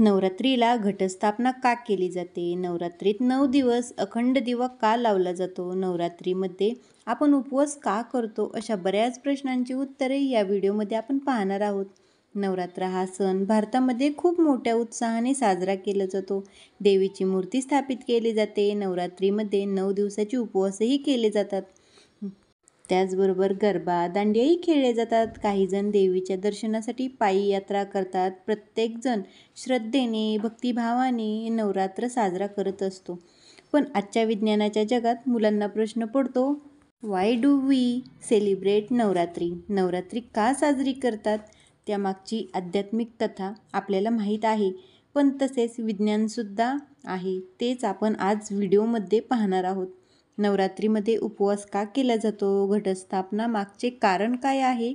नवरात्रीला घटस्थापना का केली जाते नवरात्रीत नऊ दिवस अखंड दिवा का लावला जातो नवरात्रीमध्ये आपण उपवास का करतो अशा बऱ्याच प्रश्नांची उत्तरे या व्हिडिओमध्ये आपण पाहणार आहोत नवरात्र हा सण भारतामध्ये खूप मोठ्या उत्साहाने साजरा केला जातो देवीची मूर्ती स्थापित केली जाते नवरात्रीमध्ये नऊ दिवसाचे उपवासही केले जातात त्याचबरोबर गरबा दांडियाही खेळले जातात काहीजण देवीच्या दर्शनासाठी पायी यात्रा करतात प्रत्येकजण श्रद्धेने भक्तिभावाने नवरात्र साजरा करत असतो पण आजच्या विज्ञानाच्या जगात मुलांना प्रश्न पडतो why do we celebrate Navratri Navratri का साजरी करतात त्यामागची आध्यात्मिक कथा आपल्याला माहीत आहे पण तसेच विज्ञानसुद्धा आहे तेच आपण आज व्हिडिओमध्ये पाहणार आहोत नवरात्रीमध्ये उपवास का केला जातो घटस्थापना मागचे कारण काय आहे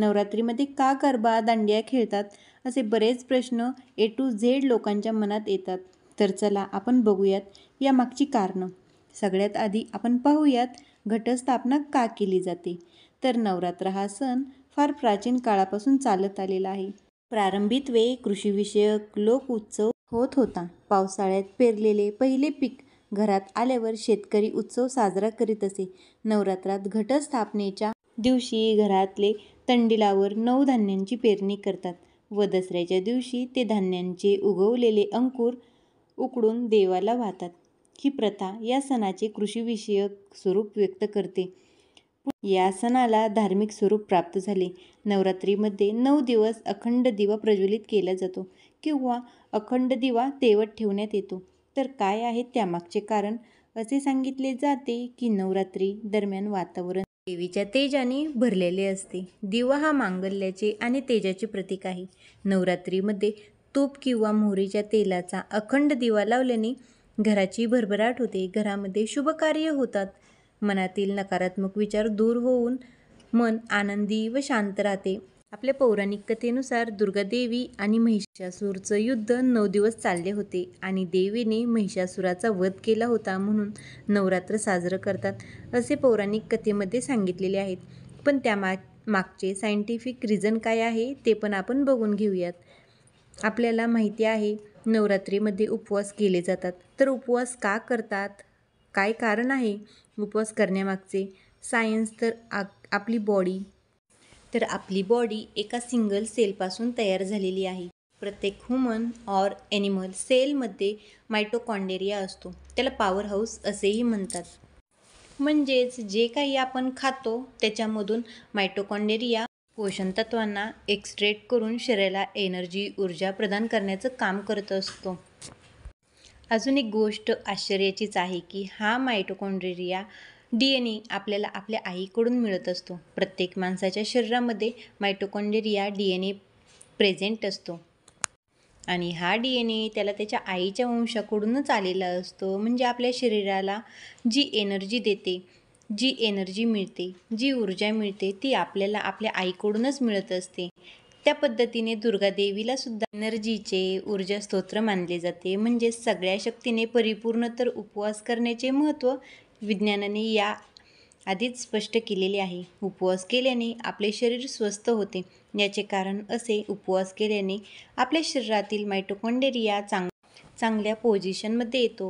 नवरात्रीमध्ये का गरबा दांडिया खेळतात असे बरेच प्रश्न ए टू झेड लोकांच्या मनात येतात तर चला आपण बघूयात या मागची कारणं सगळ्यात आधी आपण पाहूयात घटस्थापना का केली जाते तर नवरात्र हा सण फार प्राचीन काळापासून चालत आलेला आहे प्रारंभित्वे कृषीविषयक लोक उत्सव होत होता पावसाळ्यात पेरलेले पहिले पीक घरात आल्यावर शेतकरी उत्सव साजरा करीत असे नवरात्रात घटस्थापनेच्या दिवशी घरातले तंडिलावर नऊ धान्यांची पेरणी करतात व दसऱ्याच्या दिवशी ते धान्यांचे उगवलेले अंकुर उकडून देवाला वाहतात ही प्रथा या सणाचे कृषीविषयक स्वरूप व्यक्त करते या सणाला धार्मिक स्वरूप प्राप्त झाले नवरात्रीमध्ये नऊ दिवस अखंड दिवा प्रज्वलित केला जातो किंवा अखंड दिवा तेवत ठेवण्यात येतो तर काय आहे त्यामागचे कारण असे सांगितले जाते की नवरात्री दरम्यान वातावरण देवीच्या तेजाने भरलेले असते दिवा हा मांगल्याचे आणि तेजाचे प्रतीक आहे नवरात्रीमध्ये तूप किंवा मोहरीच्या तेलाचा अखंड दिवा लावल्याने घराची भरभराट होते घरामध्ये शुभ कार्य होतात मनातील नकारात्मक विचार दूर होऊन मन आनंदी व शांत राहते आपल्या पौराणिक कथेनुसार दुर्गादेवी आणि महिषासूरचं युद्ध नऊ दिवस चालले होते आणि देवीने महिषासुराचा वध केला होता म्हणून नवरात्र साजरं करतात असे पौराणिक कथेमध्ये सांगितलेले आहेत पण त्या मागचे सायंटिफिक रिझन काय आहे ते पण आपण बघून घेऊयात आपल्याला माहिती आहे नवरात्रीमध्ये उपवास केले जातात तर उपवास का करतात काय कारण आहे उपवास करण्यामागचे सायन्स तर आ आपली बॉडी तर आपली बॉडी एका सिंगल सेलपासून तयार झालेली आहे प्रत्येक ह्युमन और ॲनिमल सेलमध्ये मायटोकॉन्डेरिया असतो त्याला पॉवर हाऊस असेही म्हणतात म्हणजेच जे काही आपण खातो त्याच्यामधून मायटोकॉन्डेरिया पोषण तत्वांना एक्स्ट्रेट करून शरीराला एनर्जी ऊर्जा प्रदान करण्याचं काम करत असतो अजून एक गोष्ट आश्चर्याचीच आहे की हा मायटोकॉन्ड्रेरिया डी एन ए आपल्याला आपल्या आईकडून मिळत असतो प्रत्येक माणसाच्या शरीरामध्ये mitochondria D N A present असतो आणि हा डी एन ए त्याला त्याच्या आईच्या वंशाकडूनच आलेला असतो म्हणजे आपल्या शरीराला जी एनर्जी देते जी एनर्जी मिळते जी ऊर्जा मिळते ती आपल्याला आपल्या आईकडूनच मिळत असते त्या पद्धतीने दुर्गा देवीला सुद्धा एनर्जीचे ऊर्जा स्तोत्र मानले जाते म्हणजे सगळ्या शक्तीने परिपूर्ण तर उपवास करण्याचे महत्त्व विज्ञानाने या आधीच स्पष्ट केलेले आहे उपवास केल्याने आपले शरीर स्वस्थ होते याचे कारण असे उपवास केल्याने आपल्या शरीरातील मायटोकॉन्डेरिया चांग चांगल्या पोझिशनमध्ये येतो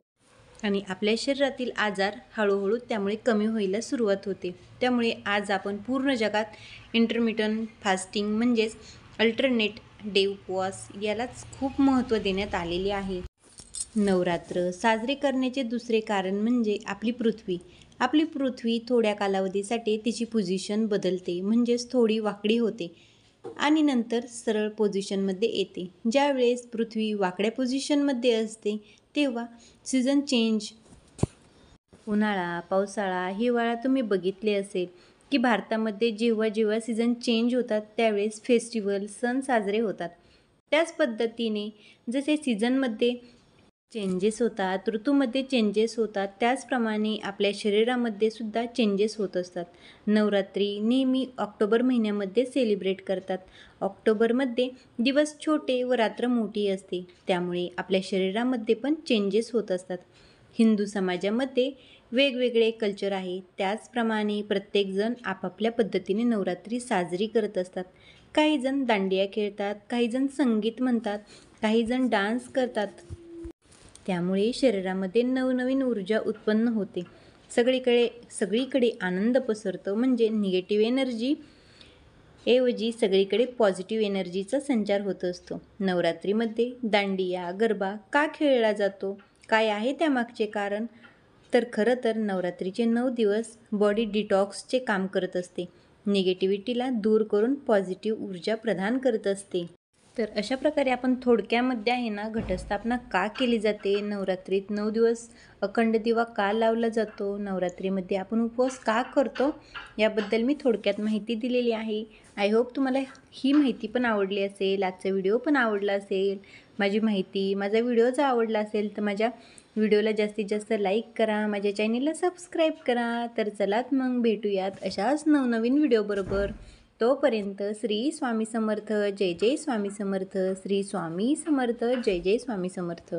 आणि आपल्या शरीरातील आजार हळूहळू त्यामुळे कमी व्हायला सुरुवात होते त्यामुळे आज आपण पूर्ण जगात इंटरमिटन फास्टिंग म्हणजेच अल्टरनेट डे उपवास यालाच खूप महत्त्व देण्यात आलेले आहे नवरात्र साजरे करण्याचे दुसरे कारण म्हणजे आपली पृथ्वी आपली पृथ्वी थोड्या कालावधीसाठी तिची पोझिशन बदलते म्हणजेच थोडी वाकडी होते आणि नंतर सरळ पोझिशनमध्ये येते ज्यावेळेस पृथ्वी वाकड्या पोझिशनमध्ये असते तेव्हा सीझन चेंज उन्हाळा पावसाळा हिवाळा तुम्ही बघितले असेल की भारतामध्ये जेव्हा जेव्हा सीझन चेंज होतात त्यावेळेस फेस्टिवल सण साजरे होतात त्याच पद्धतीने जसे सीझनमध्ये चेंजेस होतात ऋतूमध्ये चेंजेस होतात त्याचप्रमाणे आपल्या शरीरामध्ये सुद्धा चेंजेस होत असतात नवरात्री नेहमी ऑक्टोबर महिन्यामध्ये सेलिब्रेट करतात ऑक्टोबरमध्ये दिवस छोटे व रात्र मोठी असते त्यामुळे आपल्या शरीरामध्ये पण चेंजेस होत असतात हिंदू समाजामध्ये वेगवेगळे कल्चर आहे त्याचप्रमाणे प्रत्येकजण आपापल्या पद्धतीने नवरात्री साजरी करत असतात काहीजण दांडिया खेळतात काहीजण संगीत म्हणतात काहीजण डान्स करतात त्यामुळे शरीरामध्ये नवनवीन ऊर्जा उत्पन्न होते सगळीकडे सगळीकडे आनंद पसरतो म्हणजे निगेटिव्ह एनर्जी ऐवजी सगळीकडे पॉझिटिव्ह एनर्जीचा संचार होत असतो नवरात्रीमध्ये दांडिया गरबा का खेळला जातो काय आहे त्यामागचे कारण तर खरं तर नवरात्रीचे नऊ दिवस बॉडी डिटॉक्सचे काम करत असते निगेटिव्हिटीला दूर करून पॉझिटिव्ह ऊर्जा प्रदान करत असते तर अशा प्रकारे आपण थोडक्यामध्ये आहे ना घटस्थापना का केली जाते नवरात्रीत नऊ दिवस अखंड दिवा का लावला जातो नवरात्रीमध्ये आपण उपवास का करतो याबद्दल मी थोडक्यात माहिती दिलेली आहे आय होप तुम्हाला ही माहिती पण आवडली असेल आजचा व्हिडिओ पण आवडला असेल माझी माहिती माझा व्हिडिओ जर आवडला असेल तर माझ्या व्हिडिओला जास्तीत जास्त लाईक करा माझ्या चॅनेलला सबस्क्राईब करा तर चलात मग भेटूयात अशाच नवनवीन व्हिडिओबरोबर तोपर्यंत श्री स्वामी समर्थ जय जय स्वामी समर्थ श्री स्वामी समर्थ जय जय स्वामी समर्थ